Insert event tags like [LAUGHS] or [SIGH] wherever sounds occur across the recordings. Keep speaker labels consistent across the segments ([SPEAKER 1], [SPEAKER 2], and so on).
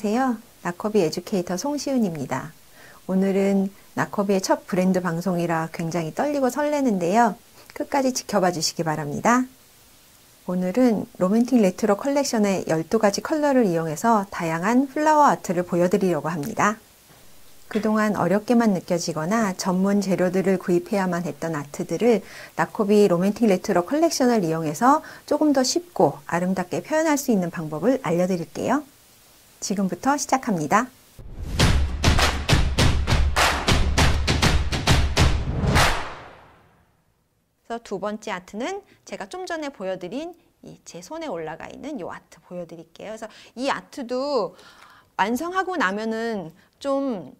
[SPEAKER 1] 안녕하세요. 나커비 에듀케이터 송시윤입니다. 오늘은 나커비의 첫 브랜드 방송이라 굉장히 떨리고 설레는데요. 끝까지 지켜봐 주시기 바랍니다. 오늘은 로맨틱 레트로 컬렉션의 12가지 컬러를 이용해서 다양한 플라워 아트를 보여드리려고 합니다. 그동안 어렵게만 느껴지거나 전문 재료들을 구입해야만 했던 아트들을 나코비 로맨틱 레트로 컬렉션을 이용해서 조금 더 쉽고 아름답게 표현할 수 있는 방법을 알려드릴게요. 지금부터 시작합니다. 그래서 두 번째 아트는 제가 좀 전에 보여드린 이제 손에 올라가 있는 이 아트 보여드릴게요. 그래서 이 아트도 완성하고 나면은 좀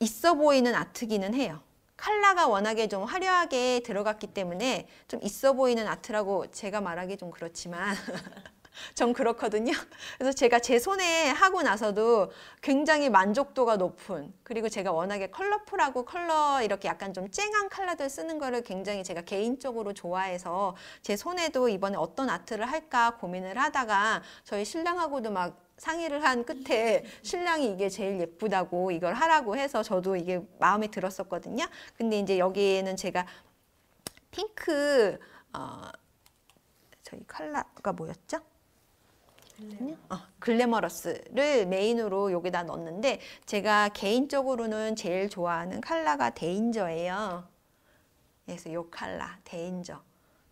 [SPEAKER 1] 있어 보이는 아트기는 해요. 칼라가 워낙에 좀 화려하게 들어갔기 때문에 좀 있어 보이는 아트라고 제가 말하기 좀 그렇지만 [LAUGHS] 전 그렇거든요. [LAUGHS] 그래서 제가 제 손에 하고 나서도 굉장히 만족도가 높은 그리고 제가 워낙에 컬러풀하고 컬러 이렇게 약간 좀 쨍한 컬러들 쓰는 거를 굉장히 제가 개인적으로 좋아해서 제 손에도 이번에 어떤 아트를 할까 고민을 하다가 저희 신랑하고도 막 상의를 한 끝에 [LAUGHS] 신랑이 이게 제일 예쁘다고 이걸 하라고 해서 저도 이게 마음에 들었었거든요. 근데 이제 여기에는 제가 핑크 어, 저희 컬러가 뭐였죠? 글래머. 어, 글래머러스를 메인으로 여기다 넣었는데 제가 개인적으로는 제일 좋아하는 칼라가 데인저예요. 그래서 요 칼라, 데인저.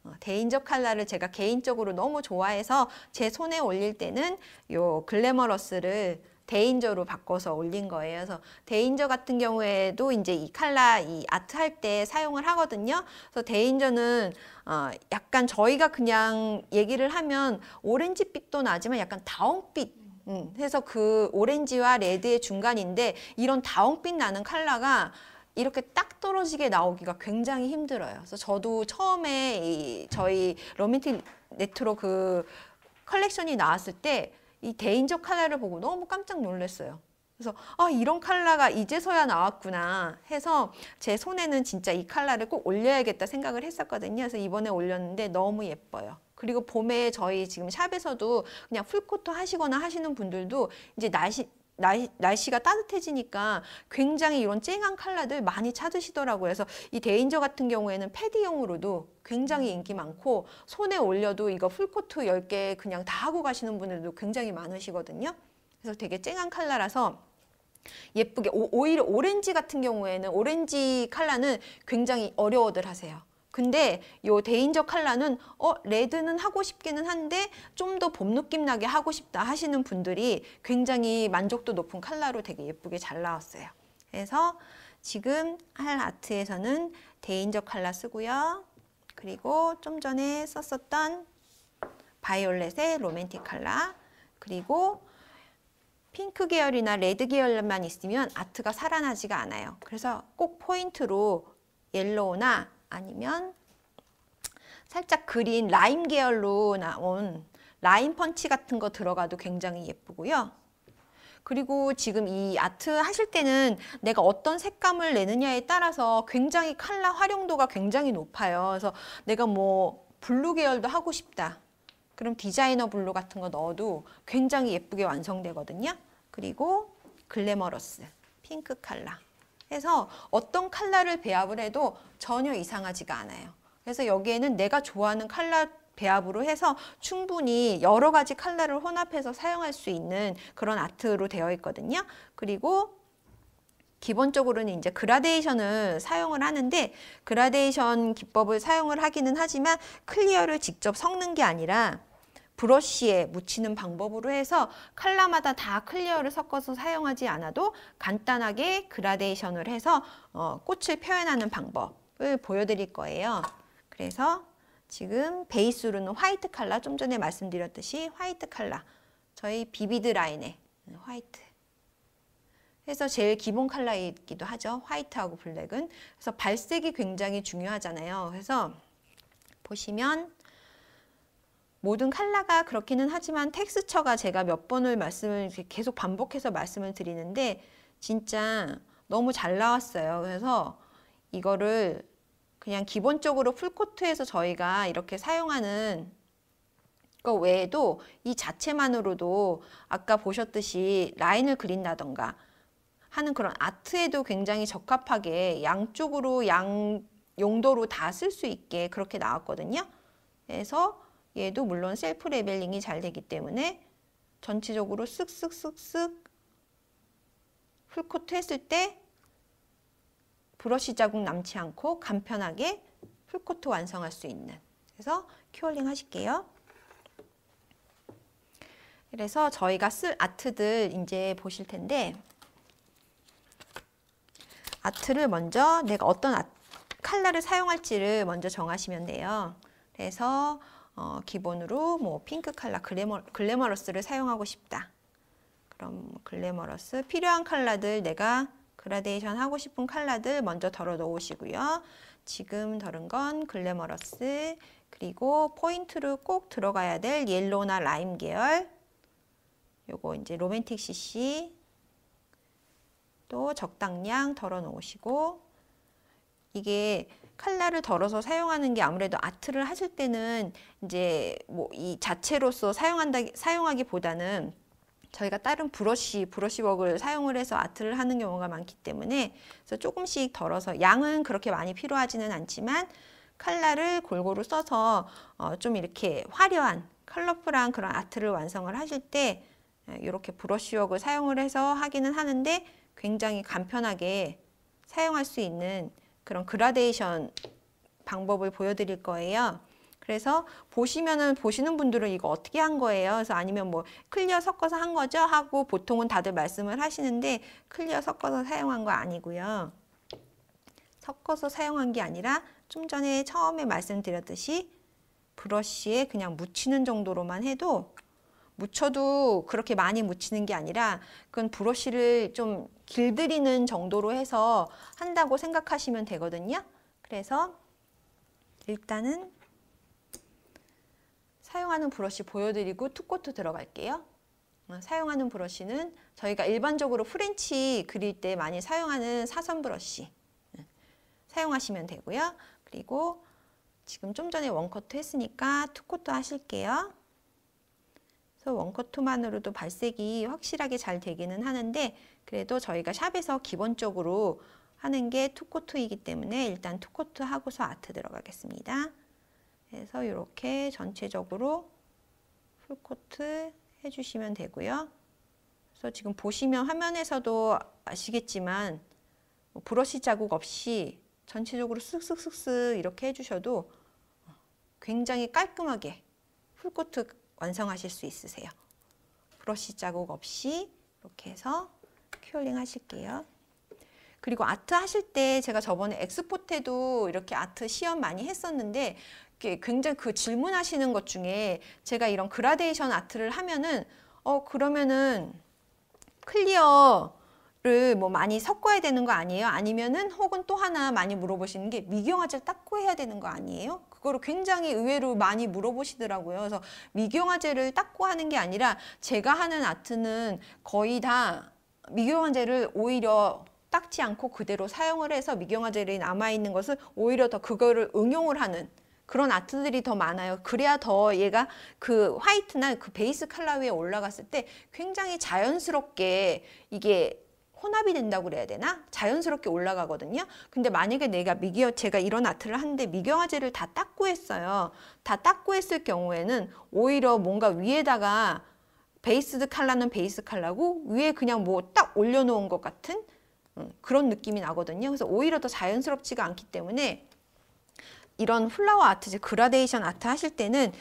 [SPEAKER 1] 어, 데인저 칼라를 제가 개인적으로 너무 좋아해서 제 손에 올릴 때는 요 글래머러스를 데인저로 바꿔서 올린 거예요. 그래서 데인저 같은 경우에도 이제 이 칼라 이 아트 할 때 사용을 하거든요. 그래서 데인저는 어 약간 저희가 그냥 얘기를 하면 오렌지빛도 나지만 약간 다홍빛 음, 해서 그 오렌지와 레드의 중간인데 이런 다홍빛 나는 칼라가 이렇게 딱 떨어지게 나오기가 굉장히 힘들어요. 그래서 저도 처음에 이 저희 러민티 네트로 그 컬렉션이 나왔을 때이 개인적 칼라를 보고 너무 깜짝 놀랐어요. 그래서 아 이런 칼라가 이제서야 나왔구나 해서 제 손에는 진짜 이 칼라를 꼭 올려야겠다 생각을 했었거든요. 그래서 이번에 올렸는데 너무 예뻐요. 그리고 봄에 저희 지금 샵에서도 그냥 풀코트 하시거나 하시는 분들도 이제 날씨 날, 날씨가 따뜻해지니까 굉장히 이런 쨍한 칼라들 많이 찾으시더라고요. 그래서 이 데인저 같은 경우에는 패디용으로도 굉장히 음. 인기 많고 손에 올려도 이거 풀코트 10개 그냥 다 하고 가시는 분들도 굉장히 많으시거든요. 그래서 되게 쨍한 칼라라서 예쁘게 오, 오히려 오렌지 같은 경우에는 오렌지 칼라는 굉장히 어려워들 하세요. 근데 요대인적 칼라는 어 레드는 하고 싶기는 한데 좀 더 봄 느낌 나게 하고 싶다 하시는 분들이 굉장히 만족도 높은 칼라로 되게 예쁘게 잘 나왔어요. 그래서 지금 할 아트에서는 대인적 칼라 쓰고요. 그리고 좀 전에 썼었던 바이올렛의 로맨틱 칼라 그리고 핑크 계열이나 레드 계열만 있으면 아트가 살아나지가 않아요. 그래서 꼭 포인트로 옐로우나 아니면 살짝 그린 라임 계열로 나온 라인 펀치 같은 거 들어가도 굉장히 예쁘고요. 그리고 지금 이 아트 하실 때는 내가 어떤 색감을 내느냐에 따라서 굉장히 칼라 활용도가 굉장히 높아요. 그래서 내가 뭐 블루 계열도 하고 싶다. 그럼 디자이너 블루 같은 거 넣어도 굉장히 예쁘게 완성되거든요. 그리고 글래머러스 핑크 칼라 해서 어떤 칼라를 배합을 해도 전혀 이상하지가 않아요. 그래서 여기에는 내가 좋아하는 칼라 배합으로 해서 충분히 여러 가지 칼라를 혼합해서 사용할 수 있는 그런 아트로 되어 있거든요. 그리고 기본적으로는 이제 그라데이션을 사용을 하는데 그라데이션 기법을 사용을 하기는 하지만 클리어를 직접 섞는 게 아니라 브러쉬에 묻히는 방법으로 해서 컬러마다 다 클리어를 섞어서 사용하지 않아도 간단하게 그라데이션을 해서 어, 꽃을 표현하는 방법을 보여드릴 거예요. 그래서 지금 베이스로는 화이트 컬러, 좀 전에 말씀드렸듯이 화이트 컬러, 저희 비비드 라인의 화이트. 해서 제일 기본 컬러이기도 하죠. 화이트하고 블랙은. 그래서 발색이 굉장히 중요하잖아요. 그래서 보시면 모든 칼라가 그렇기는 하지만 텍스처가 제가 몇 번을 말씀을 계속 반복해서 말씀을 드리는데 진짜 너무 잘 나왔어요. 그래서 이거를 그냥 기본적으로 풀코트에서 저희가 이렇게 사용하는 거 외에도 이 자체만으로도 아까 보셨듯이 라인을 그린다던가 하는 그런 아트에도 굉장히 적합하게 양쪽으로 양 용도로 다 쓸 수 있게 그렇게 나왔거든요. 그래서 얘도 물론 셀프 레벨링이 잘 되기 때문에 전체적으로 쓱쓱쓱쓱 풀코트 했을 때 브러쉬 자국 남지 않고 간편하게 풀코트 완성할 수 있는 그래서 큐어링 하실게요. 그래서 저희가 쓸 아트들 이제 보실 텐데 아트를 먼저 내가 어떤 아, 컬러를 사용할지를 먼저 정하시면 돼요. 그래서 어, 기본으로 뭐 핑크 칼라 글래머, 글래머러스를 사용하고 싶다. 그럼 글래머러스 필요한 칼라들 내가 그라데이션 하고 싶은 칼라들 먼저 덜어 놓으시고요. 지금 덜은 건 글래머러스 그리고 포인트로 꼭 들어가야 될 옐로나 라임 계열 요거 이제 로맨틱 CC 또 적당량 덜어 놓으시고 이게 칼날을 덜어서 사용하는 게 아무래도 아트를 하실 때는 이제 뭐 이 자체로서 사용한다 사용하기보다는 저희가 다른 브러쉬, 브러쉬웍을 사용을 해서 아트를 하는 경우가 많기 때문에 그래서 조금씩 덜어서 양은 그렇게 많이 필요하지는 않지만 칼날을 골고루 써서 어, 좀 이렇게 화려한 컬러풀한 그런 아트를 완성을 하실 때 이렇게 예, 브러쉬웍을 사용을 해서 하기는 하는데 굉장히 간편하게 사용할 수 있는 그런 그라데이션 방법을 보여드릴 거예요. 그래서 보시면은 보시는 분들은 이거 어떻게 한 거예요? 그래서 아니면 뭐 클리어 섞어서 한 거죠? 하고 보통은 다들 말씀을 하시는데 클리어 섞어서 사용한 거 아니고요. 섞어서 사용한 게 아니라 좀 전에 처음에 말씀드렸듯이 브러쉬에 그냥 묻히는 정도로만 해도 묻혀도 그렇게 많이 묻히는 게 아니라 그건 브러쉬를 좀 길들이는 정도로 해서 한다고 생각하시면 되거든요. 그래서 일단은 사용하는 브러쉬 보여드리고 투코트 들어갈게요. 어, 사용하는 브러쉬는 저희가 일반적으로 프렌치 그릴 때 많이 사용하는 사선 브러쉬 네. 사용하시면 되고요. 그리고 지금 좀 전에 원커트 했으니까 투코트 하실게요. 그래서 원커트만으로도 발색이 확실하게 잘 되기는 하는데 그래도 저희가 샵에서 기본적으로 하는 게 투코트이기 때문에 일단 투코트 하고서 아트 들어가겠습니다. 그래서 이렇게 전체적으로 풀코트 해주시면 되고요. 그래서 지금 보시면 화면에서도 아시겠지만 뭐 브러쉬 자국 없이 전체적으로 쓱쓱쓱쓱 이렇게 해주셔도 굉장히 깔끔하게 풀코트 완성하실 수 있으세요. 브러쉬 자국 없이 이렇게 해서 큐어링 하실게요. 그리고 아트 하실 때 제가 저번에 엑스포테도 이렇게 아트 시험 많이 했었는데 굉장히 그 질문하시는 것 중에 제가 이런 그라데이션 아트를 하면은 어 그러면은 클리어를 뭐 많이 섞어야 되는 거 아니에요? 아니면은 혹은 또 하나 많이 물어보시는 게미경화제를 닦고 해야 되는 거 아니에요? 그거를 굉장히 의외로 많이 물어보시더라고요. 그래서 미경화제를 닦고 하는 게 아니라 제가 하는 아트는 거의 다 미경화제를 오히려 닦지 않고 그대로 사용을 해서 미경화제를 남아있는 것을 오히려 더 그거를 응용을 하는 그런 아트들이 더 많아요. 그래야 더 얘가 그 화이트나 그 베이스 칼라 위에 올라갔을 때 굉장히 자연스럽게 이게 혼합이 된다고 그래야 되나? 자연스럽게 올라가거든요. 근데 만약에 내가 미기어 제가 이런 아트를 하는데 미경화제를 다 닦고 했어요. 다 닦고 했을 경우에는 오히려 뭔가 위에다가 베이스드 칼라는 베이스 칼라고 위에 그냥 뭐 딱 올려놓은 것 같은 어, 그런 느낌이 나거든요. 그래서 오히려 더 자연스럽지가 않기 때문에 이런 플라워 아트, 즉 그라데이션 아트 하실 때는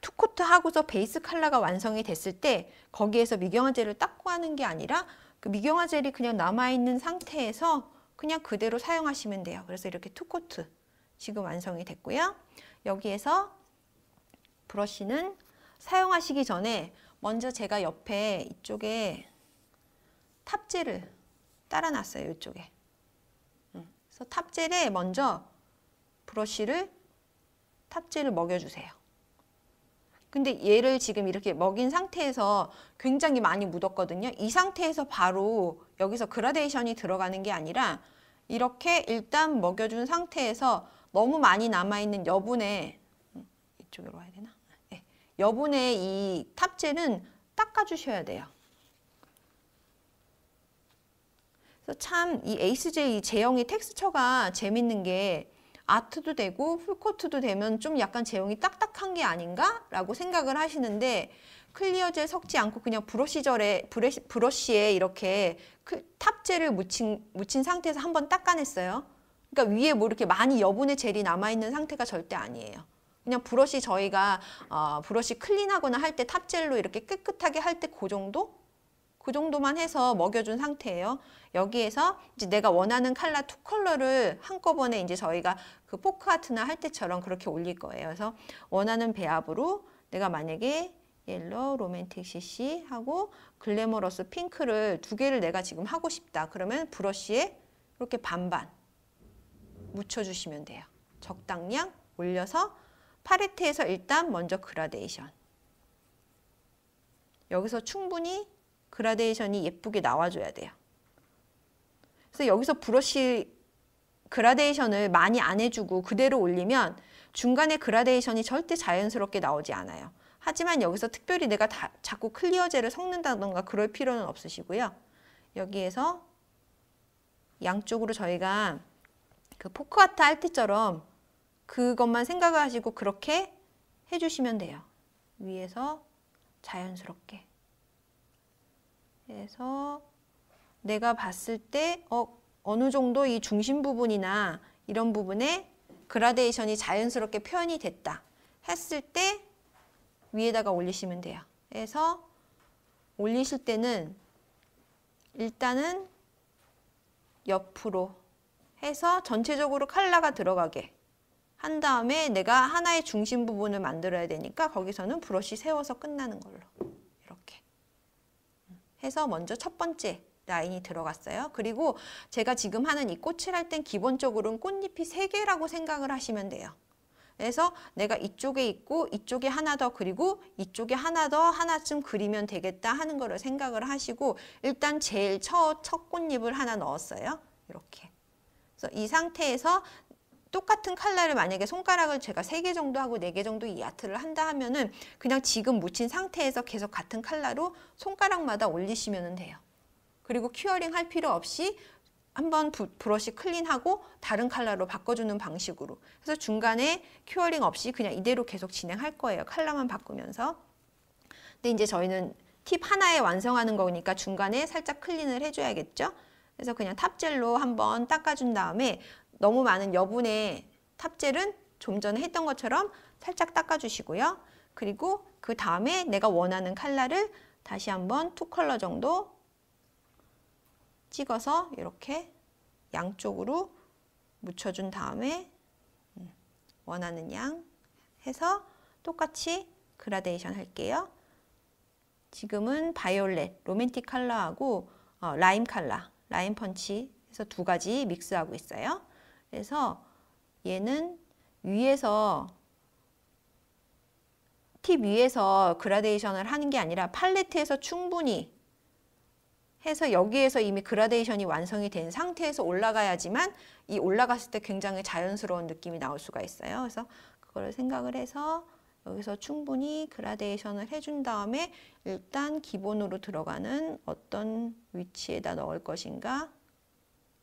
[SPEAKER 1] 투코트 하고서 베이스 칼라가 완성이 됐을 때 거기에서 미경화 제를 닦고 하는 게 아니라 그 미경화 제를 그냥 남아있는 상태에서 그냥 그대로 사용하시면 돼요. 그래서 이렇게 투코트 지금 완성이 됐고요. 여기에서 브러쉬는 사용하시기 전에 먼저 제가 옆에 이쪽에 탑재를 따라 놨어요. 이쪽에. 그래서 탑젤에 먼저 브러쉬를 탑젤을 먹여주세요. 근데 얘를 지금 이렇게 먹인 상태에서 굉장히 많이 묻었거든요. 이 상태에서 바로 여기서 그라데이션이 들어가는 게 아니라 이렇게 일단 먹여준 상태에서 너무 많이 남아있는 여분에 이쪽으로 와야 되나? 여분의 이 탑재는 닦아주셔야 돼요. 참이 HJ 제형이 텍스처가 재밌는 게 아트도 되고 풀코트도 되면 좀 약간 제형이 딱딱한 게 아닌가? 라고 생각을 하시는데 클리어젤 섞지 않고 그냥 브러쉬절에 브러시, 브러쉬에 이렇게 탑젤을 묻힌, 묻힌 상태에서 한번 닦아냈어요. 그러니까 위에 뭐 이렇게 많이 여분의 젤이 남아있는 상태가 절대 아니에요. 그냥 브러쉬 저희가 어, 브러쉬 클린하거나 할 때 탑젤로 이렇게 깨끗하게 할 때 그 정도? 그 정도만 해서 먹여준 상태예요. 여기에서 이제 내가 원하는 칼라 투 컬러를 한꺼번에 이제 저희가 그 포크 아트나 할 때처럼 그렇게 올릴 거예요. 그래서 원하는 배합으로 내가 만약에 옐로 로맨틱 CC 하고 글래머러스 핑크를 두 개를 내가 지금 하고 싶다. 그러면 브러쉬에 이렇게 반반 묻혀주시면 돼요. 적당량 올려서 팔레트에서 일단 먼저 그라데이션. 여기서 충분히 그라데이션이 예쁘게 나와줘야 돼요. 그래서 여기서 브러쉬 그라데이션을 많이 안 해주고 그대로 올리면 중간에 그라데이션이 절대 자연스럽게 나오지 않아요. 하지만 여기서 특별히 내가 다, 자꾸 클리어젤을 섞는다던가 그럴 필요는 없으시고요. 여기에서 양쪽으로 저희가 그 포크아타 할 때처럼 그것만 생각하시고 그렇게 해주시면 돼요. 위에서 자연스럽게. 그래서 내가 봤을 때 어, 어느 정도 이 중심 부분이나 이런 부분에 그라데이션이 자연스럽게 표현이 됐다 했을 때 위에다가 올리시면 돼요. 그래서 올리실 때는 일단은 옆으로 해서 전체적으로 칼라가 들어가게 한 다음에 내가 하나의 중심 부분을 만들어야 되니까 거기서는 브러쉬 세워서 끝나는 걸로 이렇게 해서 먼저 첫 번째 라인이 들어갔어요. 그리고 제가 지금 하는 이 꽃칠할 땐 기본적으로는 꽃잎이 세개라고 생각을 하시면 돼요. 그래서 내가 이쪽에 있고 이쪽에 하나 더 그리고 이쪽에 하나 더 하나쯤 그리면 되겠다 하는 거를 생각을 하시고 일단 제일 첫, 첫 꽃잎을 하나 넣었어요. 이렇게. 그래서 이 상태에서 똑같은 칼날을 만약에 손가락을 제가 3개 정도 하고 4개 정도 이 아트를 한다 하면은 그냥 지금 묻힌 상태에서 계속 같은 칼날로 손가락마다 올리시면 돼요. 그리고 큐어링 할 필요 없이 한번 브러쉬 클린하고 다른 칼라로 바꿔주는 방식으로 그래서 중간에 큐어링 없이 그냥 이대로 계속 진행할 거예요. 칼라만 바꾸면서 근데 이제 저희는 팁 하나에 완성하는 거니까 중간에 살짝 클린을 해줘야겠죠. 그래서 그냥 탑젤로 한번 닦아준 다음에 너무 많은 여분의 탑젤은 좀 전에 했던 것처럼 살짝 닦아주시고요. 그리고 그 다음에 내가 원하는 칼라를 다시 한번 투 컬러 정도 찍어서 이렇게 양쪽으로 묻혀준 다음에 음, 원하는 양 해서 똑같이 그라데이션 할게요. 지금은 바이올렛, 로맨틱 컬러하고 어, 라임 컬러, 라임 펀치 해서 두 가지 믹스하고 있어요. 그래서 얘는 위에서 팁 위에서 그라데이션을 하는 게 아니라 팔레트에서 충분히 해서 여기에서 이미 그라데이션이 완성이 된 상태에서 올라가야지만 이 올라갔을 때 굉장히 자연스러운 느낌이 나올 수가 있어요. 그래서 그거를 생각을 해서 여기서 충분히 그라데이션을 해준 다음에 일단 기본으로 들어가는 어떤 위치에다 넣을 것인가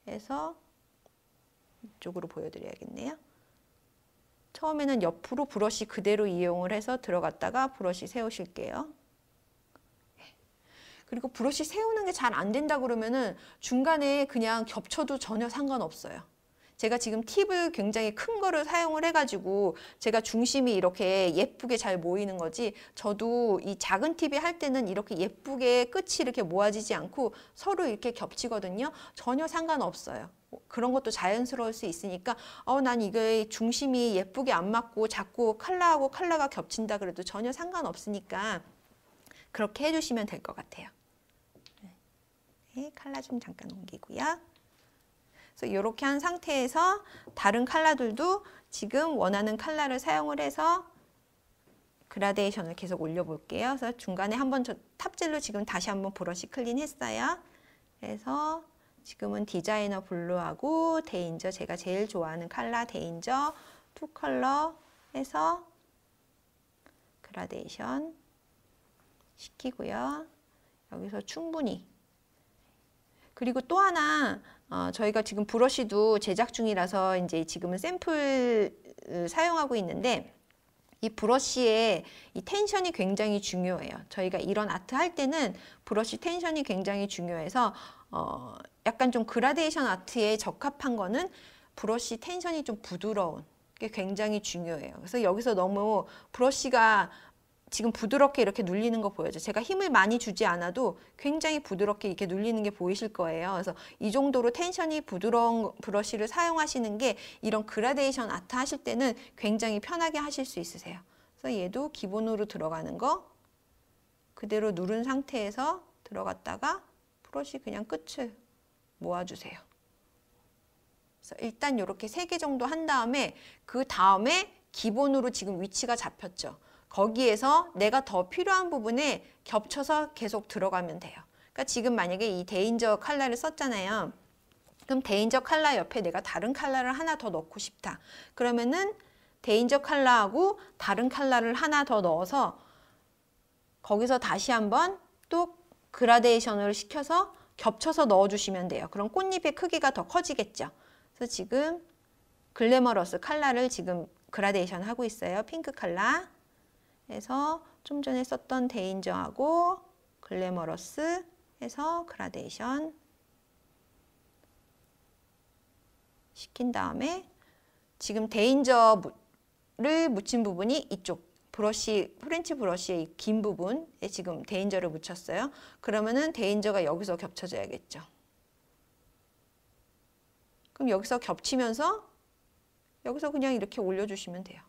[SPEAKER 1] 해서 쪽으로 보여드려야겠네요. 처음에는 옆으로 브러쉬 그대로 이용을 해서 들어갔다가 브러쉬 세우실게요. 네. 그리고 브러쉬 세우는 게 잘 안 된다 그러면은 중간에 그냥 겹쳐도 전혀 상관없어요. 제가 지금 팁을 굉장히 큰 거를 사용을 해가지고 제가 중심이 이렇게 예쁘게 잘 모이는 거지 저도 이 작은 팁이 할 때는 이렇게 예쁘게 끝이 이렇게 모아지지 않고 서로 이렇게 겹치거든요. 전혀 상관없어요. 그런 것도 자연스러울 수 있으니까 어 난 이게 중심이 예쁘게 안 맞고 자꾸 컬러하고컬러가 겹친다 그래도 전혀 상관없으니까 그렇게 해주시면 될 것 같아요. 네. 네, 칼라 좀 잠깐 옮기고요. 그래서 이렇게 한 상태에서 다른 칼라들도 지금 원하는 칼라를 사용을 해서 그라데이션을 계속 올려볼게요. 그래서 중간에 한번 탑질로 지금 다시 한번 브러쉬 클린 했어요. 그래서 지금은 디자이너 블루하고 데인저 제가 제일 좋아하는 칼라 데인저 투 컬러 해서 그라데이션 시키고요. 여기서 충분히 그리고 또 하나 어, 저희가 지금 브러쉬도 제작 중이라서 이제 지금은 샘플 어, 사용하고 있는데 이 브러쉬의 이 텐션이 굉장히 중요해요. 저희가 이런 아트 할 때는 브러쉬 텐션이 굉장히 중요해서 어 약간 좀 그라데이션 아트에 적합한 거는 브러쉬 텐션이 좀 부드러운 게 굉장히 중요해요. 그래서 여기서 너무 브러쉬가 지금 부드럽게 이렇게 눌리는 거 보여요. 제가 힘을 많이 주지 않아도 굉장히 부드럽게 이렇게 눌리는 게 보이실 거예요. 그래서 이 정도로 텐션이 부드러운 브러쉬를 사용하시는 게 이런 그라데이션 아트 하실 때는 굉장히 편하게 하실 수 있으세요. 그래서 얘도 기본으로 들어가는 거 그대로 누른 상태에서 들어갔다가 브러쉬 그냥 끝을 모아주세요. 그래서 일단 이렇게 세 개 정도 한 다음에 그 다음에 기본으로 지금 위치가 잡혔죠. 거기에서 내가 더 필요한 부분에 겹쳐서 계속 들어가면 돼요. 그러니까 지금 만약에 이 데인저 칼라를 썼잖아요. 그럼 데인저 칼라 옆에 내가 다른 칼라를 하나 더 넣고 싶다. 그러면은 데인저 칼라하고 다른 칼라를 하나 더 넣어서 거기서 다시 한번 또 그라데이션을 시켜서 겹쳐서 넣어주시면 돼요. 그럼 꽃잎의 크기가 더 커지겠죠. 그래서 지금 글래머러스 칼라를 지금 그라데이션 하고 있어요. 핑크 칼라. 해서 좀 전에 썼던 데인저하고 글래머러스 해서 그라데이션 시킨 다음에 지금 데인저를 묻힌 부분이 이쪽 브러쉬 프렌치 브러쉬의 긴 부분에 지금 데인저를 묻혔어요. 그러면은 데인저가 여기서 겹쳐져야겠죠. 그럼 여기서 겹치면서 여기서 그냥 이렇게 올려주시면 돼요.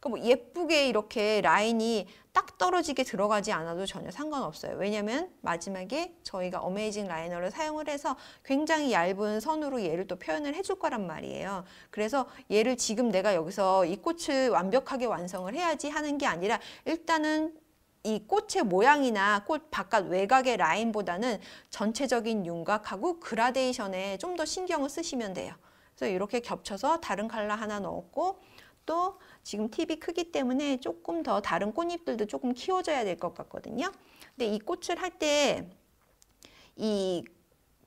[SPEAKER 1] 그뭐 그러니까 예쁘게 이렇게 라인이 딱 떨어지게 들어가지 않아도 전혀 상관없어요. 왜냐면 마지막에 저희가 어메이징 라이너를 사용을 해서 굉장히 얇은 선으로 얘를 또 표현을 해줄 거란 말이에요. 그래서 얘를 지금 내가 여기서 이 꽃을 완벽하게 완성을 해야지 하는 게 아니라 일단은 이 꽃의 모양이나 꽃 바깥 외곽의 라인보다는 전체적인 윤곽하고 그라데이션에 좀 더 신경을 쓰시면 돼요. 그래서 이렇게 겹쳐서 다른 칼라 하나 넣었고 꽃도 지금 팁이 크기 때문에 조금 더 다른 꽃잎들도 조금 키워줘야 될 것 같거든요. 근데 이 꽃을 할 때 이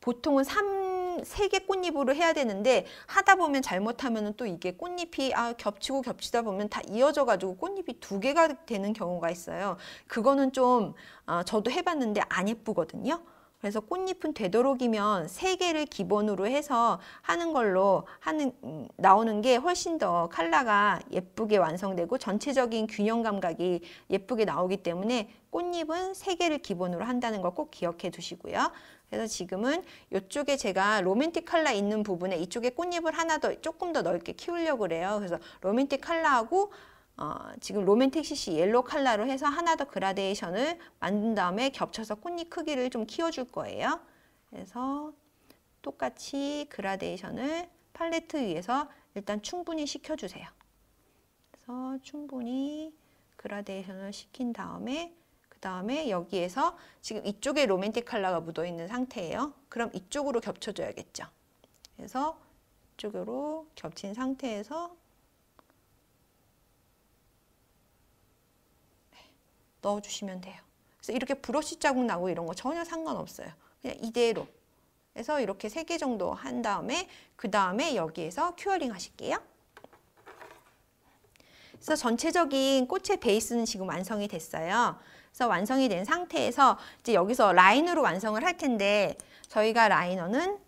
[SPEAKER 1] 보통은 3, 3개 꽃잎으로 해야 되는데 하다 보면 잘못하면 또 이게 꽃잎이 아, 겹치고 겹치다 보면 다 이어져 가지고 꽃잎이 두 개가 되는 경우가 있어요. 그거는 좀 어, 저도 해봤는데 안 예쁘거든요. 그래서 꽃잎은 되도록이면 세개를 기본으로 해서 하는 걸로 하는 음, 나오는 게 훨씬 더 칼라가 예쁘게 완성되고 전체적인 균형 감각이 예쁘게 나오기 때문에 꽃잎은 세개를 기본으로 한다는 걸 꼭 기억해 두시고요. 그래서 지금은 이쪽에 제가 로맨틱 칼라 있는 부분에 이쪽에 꽃잎을 하나 더 조금 더 넓게 키우려고 그래요. 그래서 로맨틱 칼라하고 어, 지금 로맨틱 CC 옐로 칼라로 해서 하나 더 그라데이션을 만든 다음에 겹쳐서 꽃잎 크기를 좀 키워줄 거예요. 그래서 똑같이 그라데이션을 팔레트 위에서 일단 충분히 시켜주세요. 그래서 충분히 그라데이션을 시킨 다음에 그 다음에 여기에서 지금 이쪽에 로맨틱 칼라가 묻어있는 상태예요. 그럼 이쪽으로 겹쳐줘야겠죠. 그래서 이쪽으로 겹친 상태에서 넣어주시면 돼요. 그래서 이렇게 브러쉬 자국 나고 이런 거 전혀 상관없어요. 그냥 이대로 해서 이렇게 3개 정도 한 다음에 그 다음에 여기에서 큐어링 하실게요. 그래서 전체적인 꽃의 베이스는 지금 완성이 됐어요. 그래서 완성이 된 상태에서 이제 여기서 라이너로 완성을 할 텐데 저희가 라이너는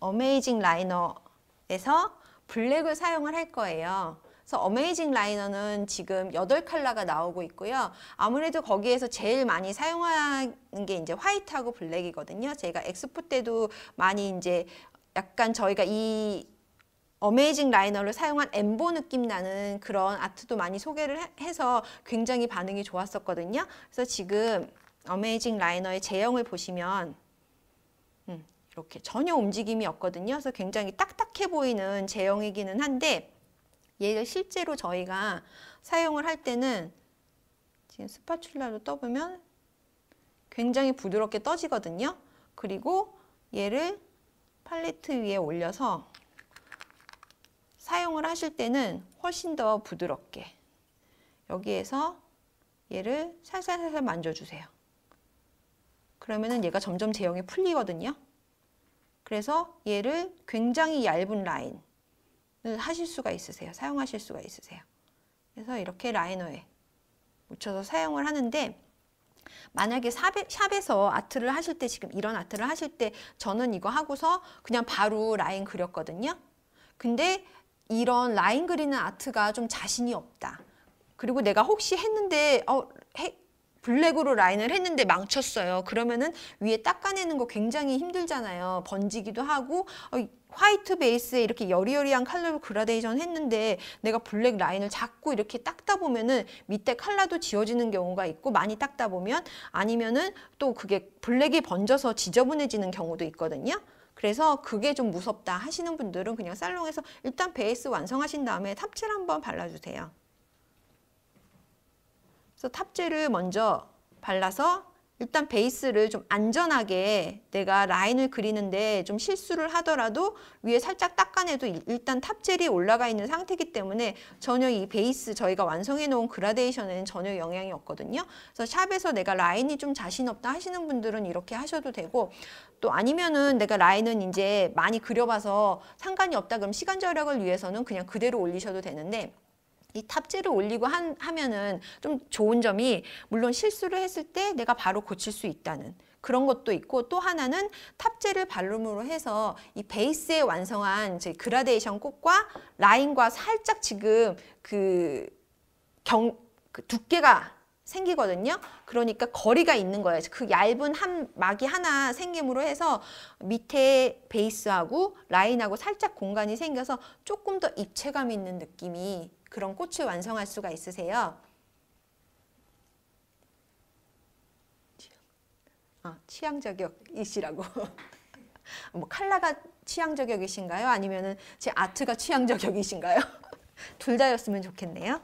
[SPEAKER 1] 어메이징 라이너에서 블랙을 사용을 할 거예요. 그래서 어메이징 라이너는 지금 8컬러가 나오고 있고요. 아무래도 거기에서 제일 많이 사용하는 게 이제 화이트하고 블랙이거든요. 제가 엑스포 때도 많이 이제 약간 저희가 이 어메이징 라이너를 사용한 엠보 느낌 나는 그런 아트도 많이 소개를 해서 굉장히 반응이 좋았었거든요. 그래서 지금 어메이징 라이너의 제형을 보시면 음, 이렇게 전혀 움직임이 없거든요. 그래서 굉장히 딱딱해 보이는 제형이기는 한데 얘를 실제로 저희가 사용을 할 때는 지금 스파츌라로 떠보면 굉장히 부드럽게 떠지거든요. 그리고 얘를 팔레트 위에 올려서 사용을 하실 때는 훨씬 더 부드럽게 여기에서 얘를 살살살살 만져주세요. 그러면은 얘가 점점 제형이 풀리거든요. 그래서 얘를 굉장히 얇은 라인 하실 수가 있으세요. 사용하실 수가 있으세요. 그래서 이렇게 라이너에 묻혀서 사용을 하는데 만약에 샵에서 아트를 하실 때 지금 이런 아트를 하실 때 저는 이거 하고서 그냥 바로 라인 그렸거든요. 근데 이런 라인 그리는 아트가 좀 자신이 없다. 그리고 내가 혹시 했는데 어, 해, 블랙으로 라인을 했는데 망쳤어요. 그러면은 위에 닦아내는 거 굉장히 힘들잖아요. 번지기도 하고 어, 화이트 베이스에 이렇게 여리여리한 컬러로 그라데이션 했는데 내가 블랙 라인을 자꾸 이렇게 닦다 보면은 밑에 컬러도 지워지는 경우가 있고 많이 닦다 보면 아니면은 또 그게 블랙이 번져서 지저분해지는 경우도 있거든요. 그래서 그게 좀 무섭다 하시는 분들은 그냥 살롱에서 일단 베이스 완성하신 다음에 탑젤 한번 발라주세요. 그래서 탑젤을 먼저 발라서 일단 베이스를 좀 안전하게 내가 라인을 그리는데 좀 실수를 하더라도 위에 살짝 닦아내도 일단 탑젤이 올라가 있는 상태이기 때문에 전혀 이 베이스 저희가 완성해 놓은 그라데이션에는 전혀 영향이 없거든요. 그래서 샵에서 내가 라인이 좀 자신 없다 하시는 분들은 이렇게 하셔도 되고 또 아니면은 내가 라인은 이제 많이 그려봐서 상관이 없다 그럼 시간 절약을 위해서는 그냥 그대로 올리셔도 되는데 이 탑재를 올리고 한, 하면은 좀 좋은 점이 물론 실수를 했을 때 내가 바로 고칠 수 있다는 그런 것도 있고 또 하나는 탑재를 발룸으로 해서 이 베이스에 완성한 제 그라데이션 꽃과 라인과 살짝 지금 그, 경, 그 두께가 생기거든요. 그러니까 거리가 있는 거예요. 그 얇은 한 막이 하나 생김으로 해서 밑에 베이스하고 라인하고 살짝 공간이 생겨서 조금 더 입체감 있는 느낌이 그런 꽃을 완성할 수가 있으세요. 아, 취향 저격이시라고. [LAUGHS] 뭐 칼라가 취향 저격이신가요? 아니면은 제 아트가 취향 저격이신가요? [LAUGHS] 둘 다였으면 좋겠네요.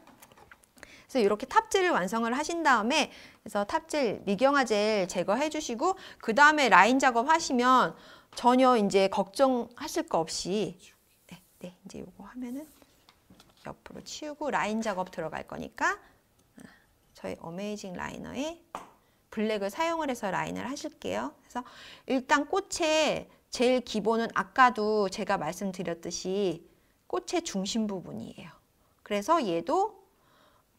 [SPEAKER 1] 그래서 이렇게 탑질을 완성을 하신 다음에 그래서 탑질 미경화 젤 제거해 주시고 그 다음에 라인 작업 하시면 전혀 이제 걱정하실 거 없이 네, 네 이제 요거 하면은 옆으로 치우고 라인 작업 들어갈 거니까 아, 저희 어메이징 라이너에 블랙을 사용을 해서 라인을 하실게요. 그래서 일단 꽃의 제일 기본은 아까도 제가 말씀드렸듯이 꽃의 중심 부분이에요. 그래서 얘도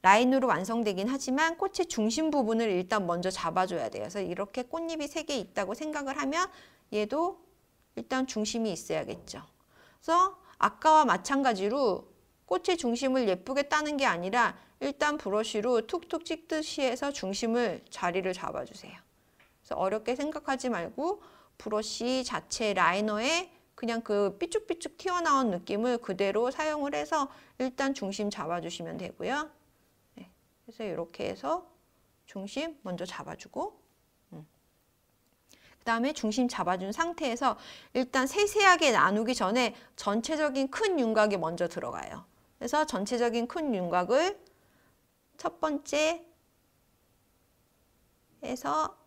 [SPEAKER 1] 라인으로 완성되긴 하지만 꽃의 중심 부분을 일단 먼저 잡아줘야 돼요. 그래서 이렇게 꽃잎이 세 개 있다고 생각을 하면 얘도 일단 중심이 있어야겠죠. 그래서 아까와 마찬가지로 꽃의 중심을 예쁘게 따는 게 아니라 일단 브러쉬로 툭툭 찍듯이 해서 중심을 자리를 잡아주세요. 그래서 어렵게 생각하지 말고 브러쉬 자체 라이너에 그냥 그 삐쭉삐쭉 튀어나온 느낌을 그대로 사용을 해서 일단 중심 잡아주시면 되고요. 네, 그래서 이렇게 해서 중심 먼저 잡아주고 음. 그 다음에 중심 잡아준 상태에서 일단 세세하게 나누기 전에 전체적인 큰 윤곽이 먼저 들어가요. 그래서 전체적인 큰 윤곽을 첫 번째 해서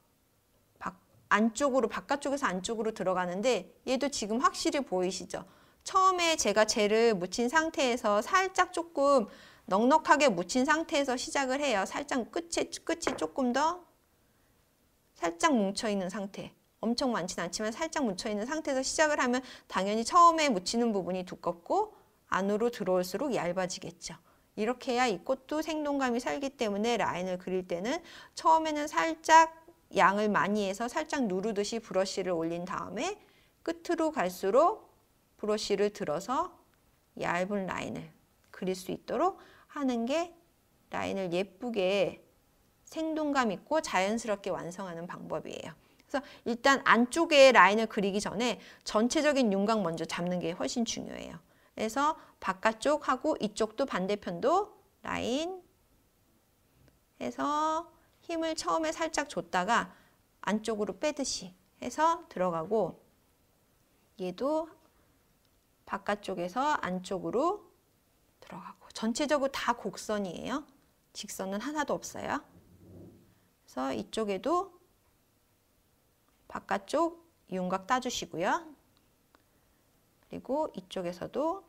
[SPEAKER 1] 안쪽으로 바깥쪽에서 안쪽으로 들어가는데 얘도 지금 확실히 보이시죠? 처음에 제가 젤을 묻힌 상태에서 살짝 조금 넉넉하게 묻힌 상태에서 시작을 해요. 살짝 끝에 끝이 조금 더 살짝 뭉쳐있는 상태 엄청 많진 않지만 살짝 뭉쳐있는 상태에서 시작을 하면 당연히 처음에 묻히는 부분이 두껍고 안으로 들어올수록 얇아지겠죠. 이렇게 해야 이 꽃도 생동감이 살기 때문에 라인을 그릴 때는 처음에는 살짝 양을 많이 해서 살짝 누르듯이 브러쉬를 올린 다음에 끝으로 갈수록 브러쉬를 들어서 얇은 라인을 그릴 수 있도록 하는 게 라인을 예쁘게 생동감 있고 자연스럽게 완성하는 방법이에요. 그래서 일단 안쪽에 라인을 그리기 전에 전체적인 윤곽 먼저 잡는 게 훨씬 중요해요. 그래서 바깥쪽하고 이쪽도 반대편도 라인 해서 힘을 처음에 살짝 줬다가 안쪽으로 빼듯이 해서 들어가고 얘도 바깥쪽에서 안쪽으로 들어가고 전체적으로 다 곡선이에요. 직선은 하나도 없어요. 그래서 이쪽에도 바깥쪽 윤곽 따주시고요. 그리고 이쪽에서도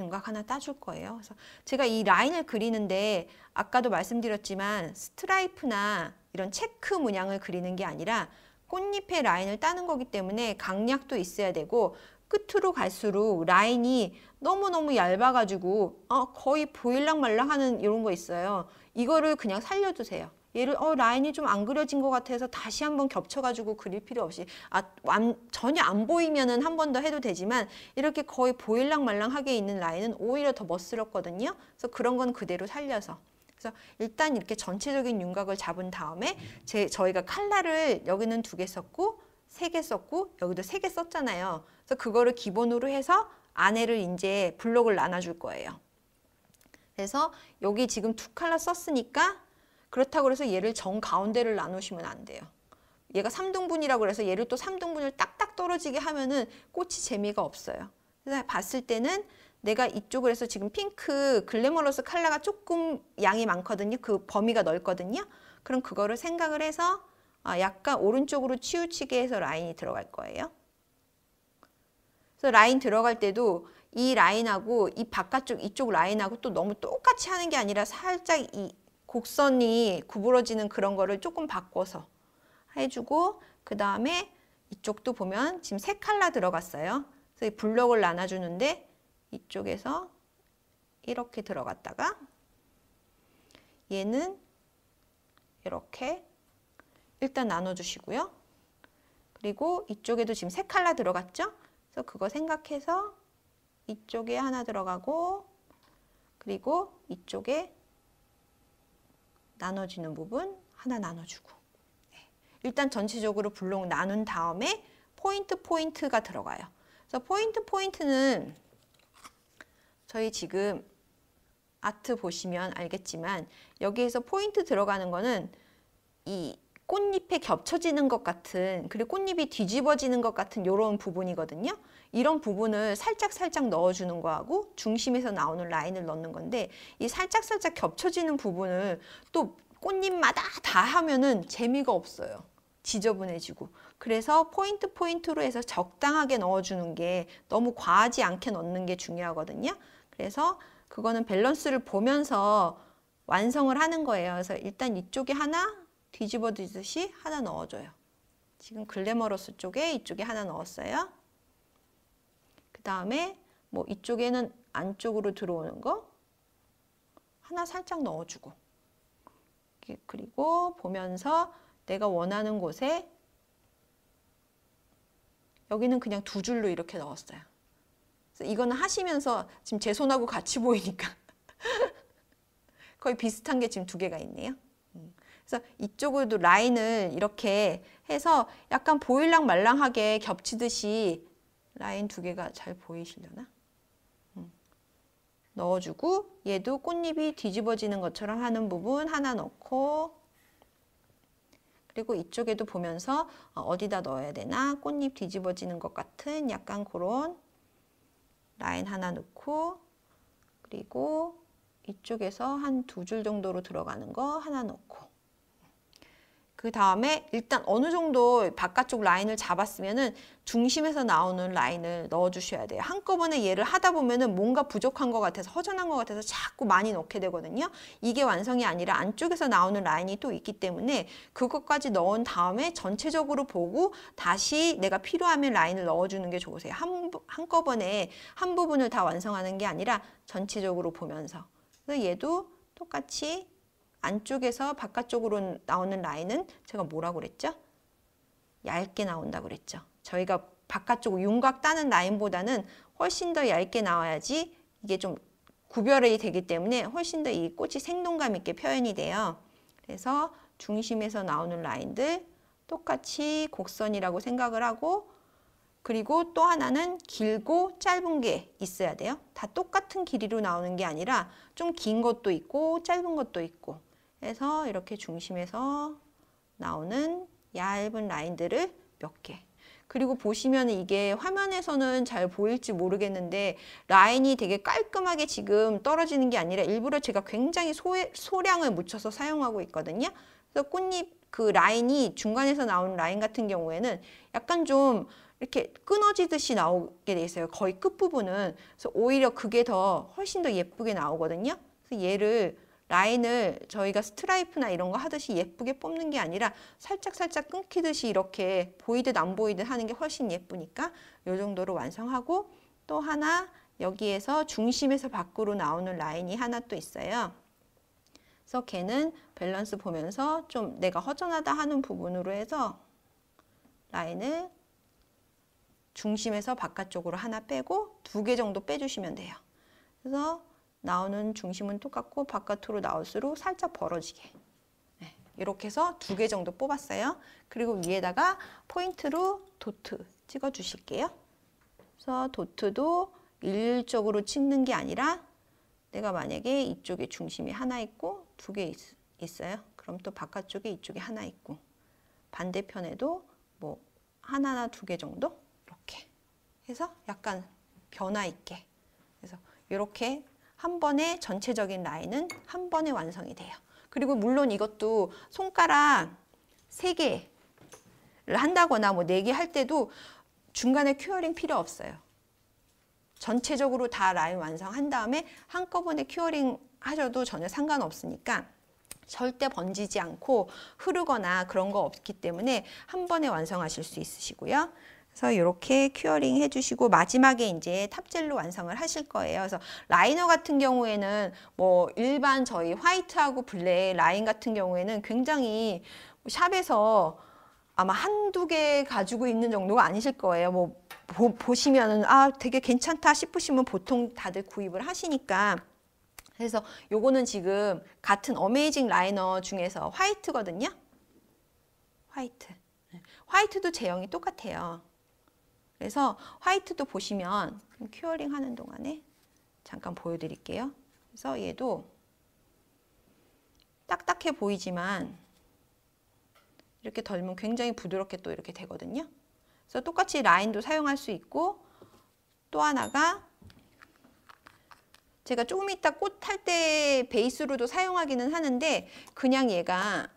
[SPEAKER 1] 윤곽 하나 따줄 거예요. 그래서 제가 이 라인을 그리는데 아까도 말씀드렸지만 스트라이프나 이런 체크 문양을 그리는 게 아니라 꽃잎의 라인을 따는 거기 때문에 강약도 있어야 되고 끝으로 갈수록 라인이 너무너무 얇아가지고 어, 거의 보일락말락하는 이런 거 있어요. 이거를 그냥 살려주세요. 얘를 어 라인이 좀 안 그려진 것 같아서 다시 한번 겹쳐가지고 그릴 필요 없이 아, 완, 전혀 안 보이면은 한 번 더 해도 되지만 이렇게 거의 보일랑말랑하게 있는 라인은 오히려 더 멋스럽거든요. 그래서 그런 건 그대로 살려서 그래서 일단 이렇게 전체적인 윤곽을 잡은 다음에 제, 저희가 칼라를 여기는 두 개 썼고 세 개 썼고 여기도 세 개 썼잖아요. 그래서 그거를 기본으로 해서 안에를 이제 블록을 나눠줄 거예요. 그래서 여기 지금 두 칼라 썼으니까 그렇다고 해서 얘를 정 가운데를 나누시면 안 돼요. 얘가 3등분이라고 해서 얘를 또 3등분을 딱딱 떨어지게 하면은 꽃이 재미가 없어요. 그래서 봤을 때는 내가 이쪽을 해서 지금 핑크 글래머러스 컬러가 조금 양이 많거든요. 그 범위가 넓거든요. 그럼 그거를 생각을 해서 아, 약간 오른쪽으로 치우치게 해서 라인이 들어갈 거예요. 그래서 라인 들어갈 때도 이 라인하고 이 바깥쪽 이쪽 라인하고 또 너무 똑같이 하는 게 아니라 살짝 이 곡선이 구부러지는 그런 거를 조금 바꿔서 해주고 그 다음에 이쪽도 보면 지금 세 칼라 들어갔어요. 그래서 블럭을 나눠주는데 이쪽에서 이렇게 들어갔다가 얘는 이렇게 일단 나눠주시고요. 그리고 이쪽에도 지금 세 칼라 들어갔죠? 그래서 그거 생각해서 이쪽에 하나 들어가고 그리고 이쪽에 나눠지는 부분 하나 나눠주고 네. 일단 전체적으로 블록 나눈 다음에 포인트 포인트가 들어가요. 그래서 포인트 포인트는 저희 지금 아트 보시면 알겠지만 여기에서 포인트 들어가는 거는 이 꽃잎에 겹쳐지는 것 같은 그리고 꽃잎이 뒤집어지는 것 같은 이런 부분이거든요. 이런 부분을 살짝살짝 넣어주는 거하고 중심에서 나오는 라인을 넣는 건데 이 살짝살짝 겹쳐지는 부분을 또 꽃잎마다 다 하면은 재미가 없어요. 지저분해지고 그래서 포인트 포인트로 해서 적당하게 넣어주는 게 너무 과하지 않게 넣는 게 중요하거든요. 그래서 그거는 밸런스를 보면서 완성을 하는 거예요. 그래서 일단 이쪽에 하나 뒤집어지듯이 하나 넣어줘요. 지금 글래머러스 쪽에 이쪽에 하나 넣었어요. 그 다음에 뭐 이쪽에는 안쪽으로 들어오는 거 하나 살짝 넣어주고 그리고 보면서 내가 원하는 곳에 여기는 그냥 두 줄로 이렇게 넣었어요. 이거는 하시면서 지금 제 손하고 같이 [LAUGHS] 보이니까 거의 비슷한 게 지금 두 개가 있네요. 음. 그래서 이쪽으로도 라인을 이렇게 해서 약간 보일랑 말랑하게 겹치듯이 라인 두 개가 잘 보이시려나? 음. 넣어주고 얘도 꽃잎이 뒤집어지는 것처럼 하는 부분 하나 넣고 그리고 이쪽에도 보면서 어, 어디다 넣어야 되나 꽃잎 뒤집어지는 것 같은 약간 그런 라인 하나 넣고 그리고 이쪽에서 한 두 줄 정도로 들어가는 거 하나 넣고 그 다음에 일단 어느 정도 바깥쪽 라인을 잡았으면은 중심에서 나오는 라인을 넣어주셔야 돼요. 한꺼번에 얘를 하다 보면은 뭔가 부족한 것 같아서 허전한 것 같아서 자꾸 많이 넣게 되거든요. 이게 완성이 아니라 안쪽에서 나오는 라인이 또 있기 때문에 그것까지 넣은 다음에 전체적으로 보고 다시 내가 필요하면 라인을 넣어주는 게 좋으세요. 한, 한꺼번에 한 부분을 다 완성하는 게 아니라 전체적으로 보면서. 그래서 얘도 똑같이 안쪽에서 바깥쪽으로 나오는 라인은 제가 뭐라고 그랬죠? 얇게 나온다고 그랬죠. 저희가 바깥쪽 윤곽 따는 라인보다는 훨씬 더 얇게 나와야지 이게 좀 구별이 되기 때문에 훨씬 더 이 꽃이 생동감 있게 표현이 돼요. 그래서 중심에서 나오는 라인들 똑같이 곡선이라고 생각을 하고 그리고 또 하나는 길고 짧은 게 있어야 돼요. 다 똑같은 길이로 나오는 게 아니라 좀 긴 것도 있고 짧은 것도 있고 해서 이렇게 중심에서 나오는 얇은 라인들을 몇 개. 그리고 보시면 이게 화면에서는 잘 보일지 모르겠는데 라인이 되게 깔끔하게 지금 떨어지는 게 아니라 일부러 제가 굉장히 소, 소량을 묻혀서 사용하고 있거든요. 그래서 꽃잎 그 라인이 중간에서 나오는 라인 같은 경우에는 약간 좀 이렇게 끊어지듯이 나오게 돼 있어요. 거의 끝부분은. 그래서 오히려 그게 더 훨씬 더 예쁘게 나오거든요. 그래서 얘를 라인을 저희가 스트라이프나 이런 거 하듯이 예쁘게 뽑는 게 아니라 살짝살짝 끊기듯이 이렇게 보이듯 안 보이듯 하는 게 훨씬 예쁘니까 이 정도로 완성하고 또 하나 여기에서 중심에서 밖으로 나오는 라인이 하나 또 있어요. 그래서 걔는 밸런스 보면서 좀 내가 허전하다 하는 부분으로 해서 라인을 중심에서 바깥쪽으로 하나 빼고 두 개 정도 빼주시면 돼요. 그래서 나오는 중심은 똑같고 바깥으로 나올수록 살짝 벌어지게 네, 이렇게 해서 두 개 정도 뽑았어요. 그리고 위에다가 포인트로 도트 찍어 주실게요. 그래서 도트도 일률적으로 찍는 게 아니라 내가 만약에 이쪽에 중심이 하나 있고 두 개 있어요. 그럼 또 바깥쪽에 이쪽에 하나 있고 반대편에도 뭐 하나나 두 개 정도 이렇게 해서 약간 변화 있게 그래서 이렇게 한 번에 전체적인 라인은 한 번에 완성이 돼요. 그리고 물론 이것도 손가락 3개를 한다거나 뭐 4개 할 때도 중간에 큐어링 필요 없어요. 전체적으로 다 라인 완성한 다음에 한꺼번에 큐어링 하셔도 전혀 상관없으니까 절대 번지지 않고 흐르거나 그런 거 없기 때문에 한 번에 완성하실 수 있으시고요. 그래서 이렇게 큐어링 해주시고 마지막에 이제 탑젤로 완성을 하실 거예요. 그래서 라이너 같은 경우에는 뭐 일반 저희 화이트하고 블랙 라인 같은 경우에는 굉장히 샵에서 아마 한두 개 가지고 있는 정도가 아니실 거예요. 뭐 보, 보시면은 아 되게 괜찮다 싶으시면 보통 다들 구입을 하시니까 그래서 요거는 지금 같은 어메이징 라이너 중에서 화이트거든요. 화이트. 네. 화이트도 제형이 똑같아요. 그래서 화이트도 보시면 큐어링 하는 동안에 잠깐 보여드릴게요. 그래서 얘도 딱딱해 보이지만 이렇게 덜면 굉장히 부드럽게 또 이렇게 되거든요. 그래서 똑같이 라인도 사용할 수 있고 또 하나가 제가 조금 이따 꽃할때 베이스로도 사용하기는 하는데 그냥 얘가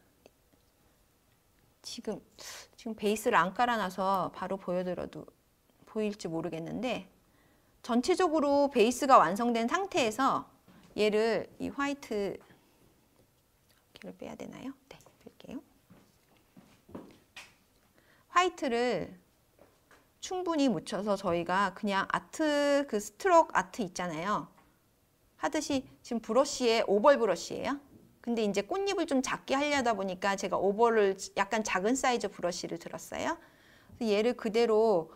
[SPEAKER 1] 지금 지금 베이스를 안 깔아놔서 바로 보여드려도 보일지 모르겠는데 전체적으로 베이스가 완성된 상태에서 얘를 이 화이트 이렇게 빼야 되나요? 네, 뺄게요. 화이트를 충분히 묻혀서 저희가 그냥 아트 그 스트록 아트 있잖아요. 하듯이 지금 브러쉬에 오벌 브러쉬예요. 근데 이제 꽃잎을 좀 작게 하려다 보니까 제가 오버를 약간 작은 사이즈 브러쉬를 들었어요. 얘를 그대로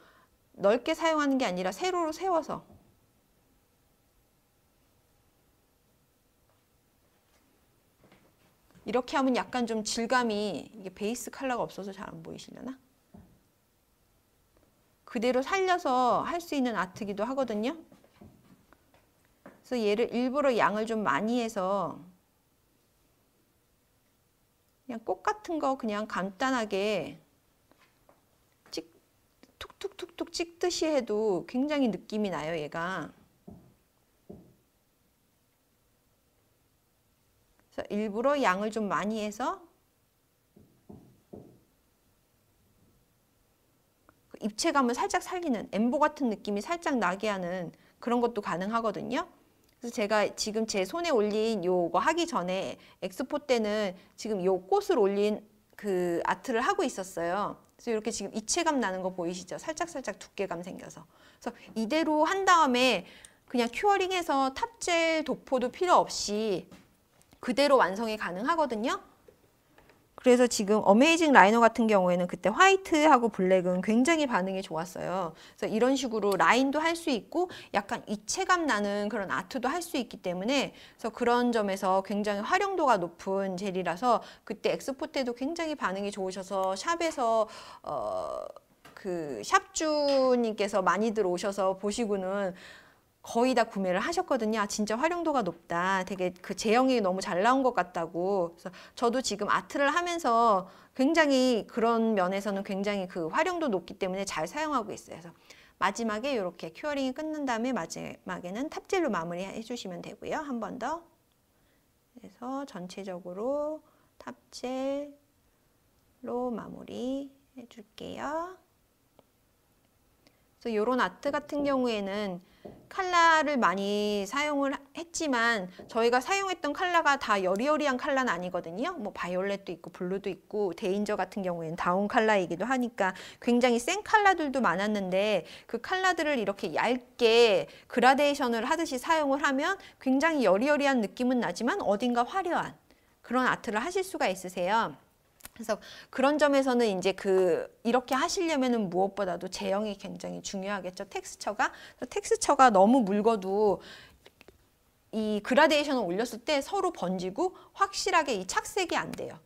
[SPEAKER 1] 넓게 사용하는 게 아니라 세로로 세워서 이렇게 하면 약간 좀 질감이 이게 베이스 컬러가 없어서 잘 안 보이시려나? 그대로 살려서 할 수 있는 아트기도 하거든요. 그래서 얘를 일부러 양을 좀 많이 해서 그냥 꽃 같은 거 그냥 간단하게 툭툭툭툭 찍듯이 해도 굉장히 느낌이 나요 얘가 그래서 일부러 양을 좀 많이 해서 그 입체감을 살짝 살리는 엠보 같은 느낌이 살짝 나게 하는 그런 것도 가능하거든요. 그래서 제가 지금 제 손에 올린 요거 하기 전에 엑스포 때는 지금 요 꽃을 올린 그 아트를 하고 있었어요. 그래서 이렇게 지금 이체감 나는 거 보이시죠? 살짝살짝 두께감 생겨서. 그래서 이대로 한 다음에 그냥 큐어링해서 탑젤 도포도 필요 없이 그대로 완성이 가능하거든요. 그래서 지금 어메이징 라이너 같은 경우에는 그때 화이트하고 블랙은 굉장히 반응이 좋았어요. 그래서 이런 식으로 라인도 할 수 있고 약간 이체감 나는 그런 아트도 할 수 있기 때문에 그래서 그런 점에서 굉장히 활용도가 높은 젤이라서 그때 엑스포 때도 굉장히 반응이 좋으셔서 샵에서 어... 그 샵주님께서 많이 들어오셔서 보시고는 거의 다 구매를 하셨거든요. 아, 진짜 활용도가 높다. 되게 그 제형이 너무 잘 나온 것 같다고. 그래서 저도 지금 아트를 하면서 굉장히 그런 면에서는 굉장히 그 활용도 높기 때문에 잘 사용하고 있어요. 그래서 마지막에 이렇게 큐어링이 끝난 다음에 마지막에는 탑젤로 마무리해 주시면 되고요. 한 번 더. 그래서 전체적으로 탑젤로 마무리 해줄게요. 그래서 이런 아트 같은 경우에는 칼라를 많이 사용을 했지만 저희가 사용했던 칼라가 다 여리여리한 칼라는 아니거든요. 뭐 바이올렛도 있고 블루도 있고 데인저 같은 경우에는 다운 칼라이기도 하니까 굉장히 센 칼라들도 많았는데 그 칼라들을 이렇게 얇게 그라데이션을 하듯이 사용을 하면 굉장히 여리여리한 느낌은 나지만 어딘가 화려한 그런 아트를 하실 수가 있으세요. 그래서 그런 점에서는 이제 그 이렇게 하시려면은 무엇보다도 제형이 굉장히 중요하겠죠. 텍스처가 텍스처가 너무 묽어도 이 그라데이션을 올렸을 때 서로 번지고 확실하게 이 착색이 안 돼요.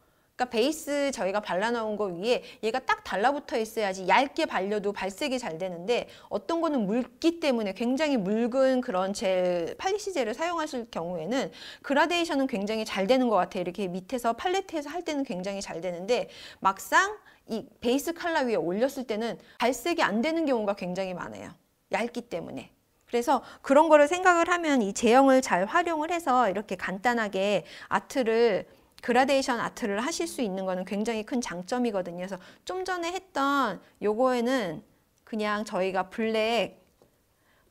[SPEAKER 1] 아까 그러니까 베이스 저희가 발라놓은 거 위에 얘가 딱 달라붙어 있어야지 얇게 발려도 발색이 잘 되는데 어떤 거는 묽기 때문에 굉장히 묽은 그런 젤 팔리시 젤을 사용하실 경우에는 그라데이션은 굉장히 잘 되는 것 같아요. 이렇게 밑에서 팔레트에서 할 때는 굉장히 잘 되는데 막상 이 베이스 칼라 위에 올렸을 때는 발색이 안 되는 경우가 굉장히 많아요. 얇기 때문에. 그래서 그런 거를 생각을 하면 이 제형을 잘 활용을 해서 이렇게 간단하게 아트를 그라데이션 아트를 하실 수 있는 거는 굉장히 큰 장점이거든요. 그래서 좀 전에 했던 요거에는 그냥 저희가 블랙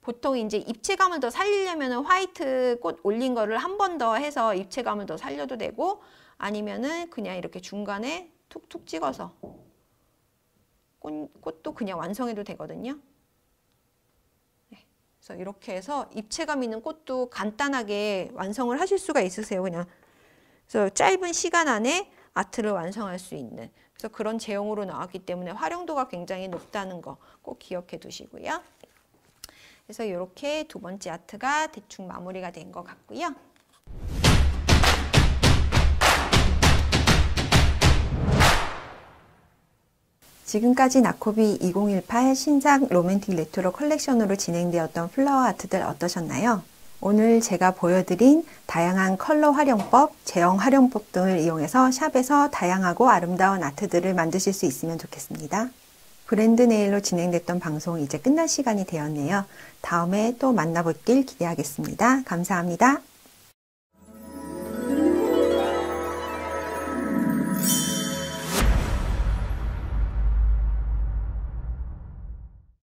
[SPEAKER 1] 보통 이제 입체감을 더 살리려면 화이트 꽃 올린 거를 한 번 더 해서 입체감을 더 살려도 되고 아니면은 그냥 이렇게 중간에 툭툭 찍어서 꽃, 꽃도 그냥 완성해도 되거든요. 네. 그래서 이렇게 해서 입체감 있는 꽃도 간단하게 완성을 하실 수가 있으세요. 그냥 그래서 짧은 시간 안에 아트를 완성할 수 있는 그래서 그런 제형으로 나왔기 때문에 활용도가 굉장히 높다는 거 꼭 기억해 두시고요. 그래서 이렇게 두 번째 아트가 대충 마무리가 된 것 같고요. 지금까지 나코비 2018 신작 로맨틱 레트로 컬렉션으로 진행되었던 플라워 아트들 어떠셨나요? 오늘 제가 보여드린 다양한 컬러 활용법, 제형 활용법 등을 이용해서 샵에서 다양하고 아름다운 아트들을 만드실 수 있으면 좋겠습니다. 브랜드 네일로 진행됐던 방송 이제 끝날 시간이 되었네요. 다음에 또 만나볼 길 기대하겠습니다. 감사합니다.